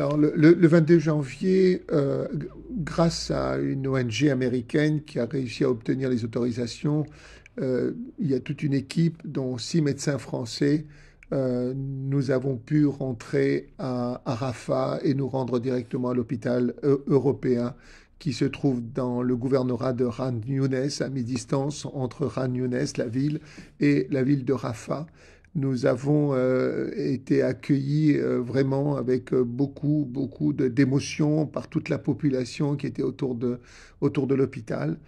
le, 22 janvier, euh, grâce à une ONG américaine qui a réussi à obtenir les autorisations, euh, il y a toute une équipe, dont six médecins français. Euh, nous avons pu rentrer à, Rafa Rafah et nous rendre directement à l'hôpital européen qui se trouve dans le gouvernorat de Ran Younes, à mi-distance entre Ran Younes, la ville, et la ville de Rafah nous avons euh, été accueillis euh, vraiment avec euh, beaucoup, beaucoup d'émotions par toute la population qui était autour de, autour de l'hôpital.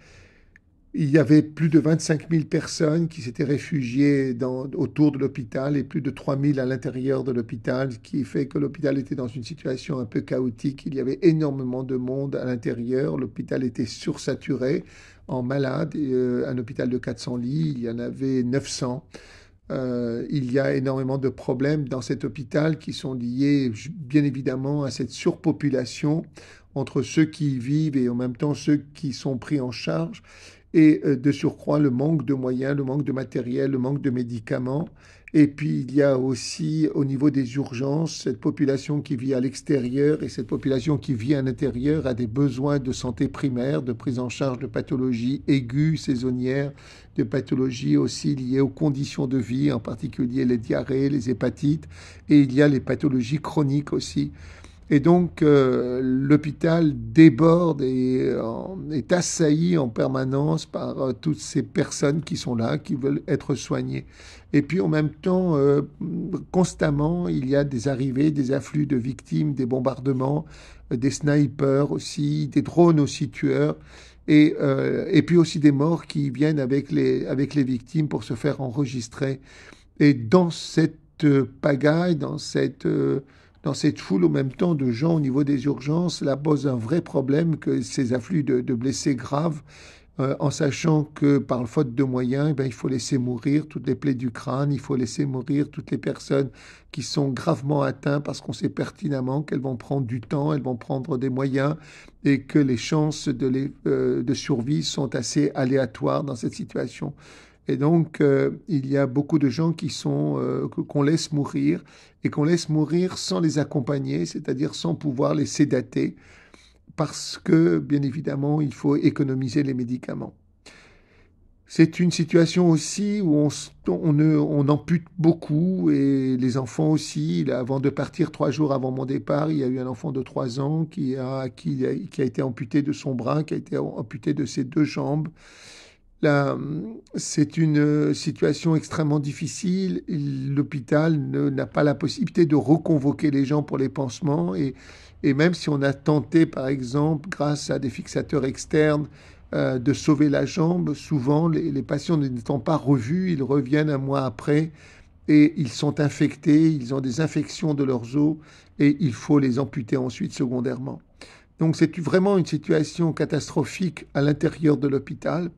Il y avait plus de 25 000 personnes qui s'étaient réfugiées dans, autour de l'hôpital et plus de 3 000 à l'intérieur de l'hôpital, ce qui fait que l'hôpital était dans une situation un peu chaotique. Il y avait énormément de monde à l'intérieur. L'hôpital était sursaturé en malades. Et, un hôpital de 400 lits, il y en avait 900. Euh, il y a énormément de problèmes dans cet hôpital qui sont liés bien évidemment à cette surpopulation entre ceux qui y vivent et en même temps ceux qui sont pris en charge et euh, de surcroît le manque de moyens, le manque de matériel, le manque de médicaments et puis il y a aussi au niveau des urgences, cette population qui vit à l'extérieur et cette population qui vit à l'intérieur a des besoins de santé primaire, de prise en charge de pathologies aiguës, saisonnières, de pathologies aussi liées aux conditions de vie, en particulier les diarrhées, les hépatites, et il y a les pathologies chroniques aussi. Et donc euh, l'hôpital déborde et euh, est assailli en permanence par euh, toutes ces personnes qui sont là, qui veulent être soignées. Et puis en même temps, constamment, il y a des arrivées, des afflux de victimes, des bombardements, des snipers aussi, des drones aussi tueurs. Et, et puis aussi des morts qui viennent avec les, avec les victimes pour se faire enregistrer. Et dans cette pagaille, dans cette dans cette foule au même temps de gens au niveau des urgences, la pose un vrai problème que ces afflux de, blessés graves, euh, en sachant que par faute de moyens, eh ben, il faut laisser mourir toutes les plaies du crâne, il faut laisser mourir toutes les personnes qui sont gravement atteintes parce qu'on sait pertinemment qu'elles vont prendre du temps, elles vont prendre des moyens et que les chances de euh, survie sont assez aléatoires dans cette situation. Et donc, euh, il y a beaucoup de gens qui sont euh, qu'on laisse mourir et qu'on laisse mourir sans les accompagner, c'est-à-dire sans pouvoir les sédater, parce que, bien évidemment, il faut économiser les médicaments. C'est une situation aussi où on, on, ampute beaucoup et les enfants aussi. avant de partir trois jours avant mon départ, il y a eu un enfant de trois ans qui a, qui, qui a été amputé de son bras, qui a été amputé de ses deux jambes c'est une euh, situation extrêmement difficile. L'hôpital n'a pas la possibilité de reconvoquer les gens pour les pansements. Et, même si on a tenté, par exemple, grâce à des fixateurs externes, euh, de sauver la jambe, souvent les, les patients n'étant pas revus, ils reviennent un mois après et ils sont infectés, ils ont des infections de leurs os et il faut les amputer ensuite secondairement. Donc c'est vraiment une situation catastrophique à l'intérieur de l'hôpital.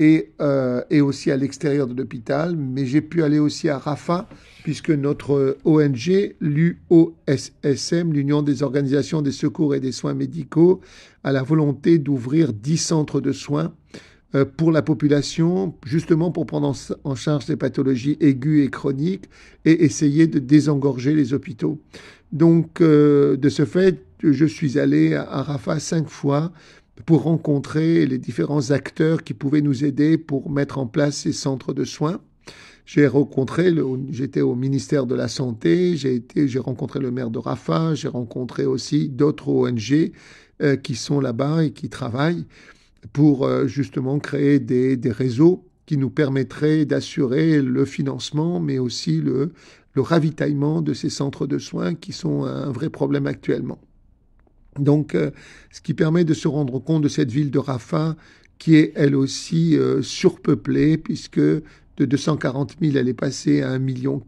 Euh, et, aussi à l'extérieur de l'hôpital, mais j'ai pu aller aussi à Rafah, puisque notre ONG, l'UOSSM, l'Union des organisations des secours et des soins médicaux, a la volonté d'ouvrir 10 centres de soins euh, pour la population, justement pour prendre en charge les pathologies aiguës et chroniques et essayer de désengorger les hôpitaux. Donc, euh, de ce fait, je suis allé à Rafah cinq fois pour rencontrer les différents acteurs qui pouvaient nous aider pour mettre en place ces centres de soins. J'ai rencontré, j'étais au ministère de la Santé, j'ai rencontré le maire de Rafa. j'ai rencontré aussi d'autres ONG euh, qui sont là-bas et qui travaillent pour euh, justement créer des, réseaux qui nous permettraient d'assurer le financement, mais aussi le ravitaillement de ces centres de soins qui sont un vrai problème actuellement. Donc, euh, ce qui permet de se rendre compte de cette ville de Rafah qui est elle aussi euh, surpeuplée puisque de 240 000, elle est passée à 1,4 million,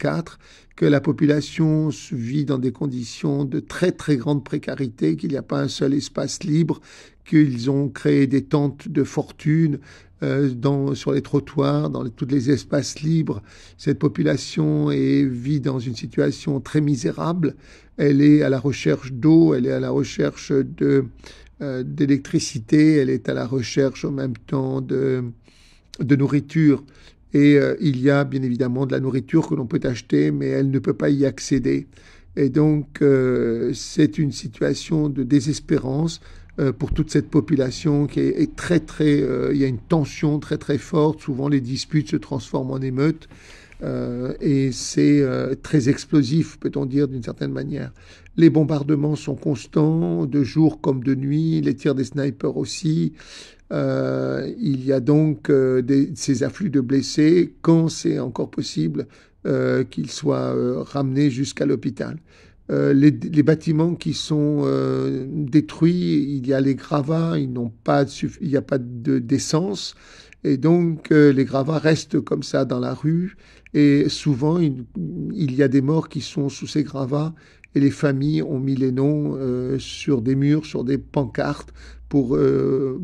que la population vit dans des conditions de très très grande précarité, qu'il n'y a pas un seul espace libre, qu'ils ont créé des tentes de fortune, euh, sur les trottoirs, dans tous les espaces libres. Cette population vit dans une situation très misérable. Elle est à la recherche d'eau, elle est à la recherche euh, d'électricité, elle est à la recherche en même temps de, nourriture. Et euh, il y a bien évidemment de la nourriture que l'on peut acheter, mais elle ne peut pas y accéder. Et donc, c'est une situation de désespérance euh, pour toute cette population qui est, très très... Euh, il y a une tension très très forte, souvent les disputes se transforment en émeutes. Euh, et c'est très explosif, peut-on dire, d'une certaine manière. Les bombardements sont constants, de jour comme de nuit, les tirs des snipers aussi. il y a donc ces afflux de blessés, quand c'est encore possible, qu'ils soient ramenés jusqu'à l'hôpital. Euh, les, bâtiments qui sont euh, détruits, il y a les gravats, ils n'ont pas, il n'y a pas de d'essence, et donc euh, les gravats restent comme ça dans la rue, et souvent il, y a des morts qui sont sous ces gravats, et les familles ont mis les noms sur des murs, sur des pancartes, pour le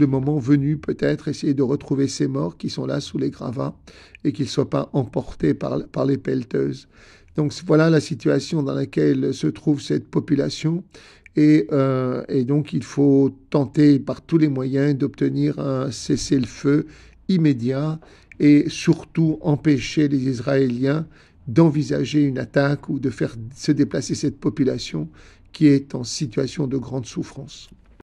moment venu peut-être essayer de retrouver ces morts qui sont là sous les gravats, et qu'ils ne soient pas emportés par, par les pelleteuses. Donc voilà la situation dans laquelle se trouve cette population. Euh, et, donc il faut tenter par tous les moyens d'obtenir un cessez-le-feu immédiat et surtout empêcher les Israéliens d'envisager une attaque ou de faire se déplacer cette population qui est en situation de grande souffrance.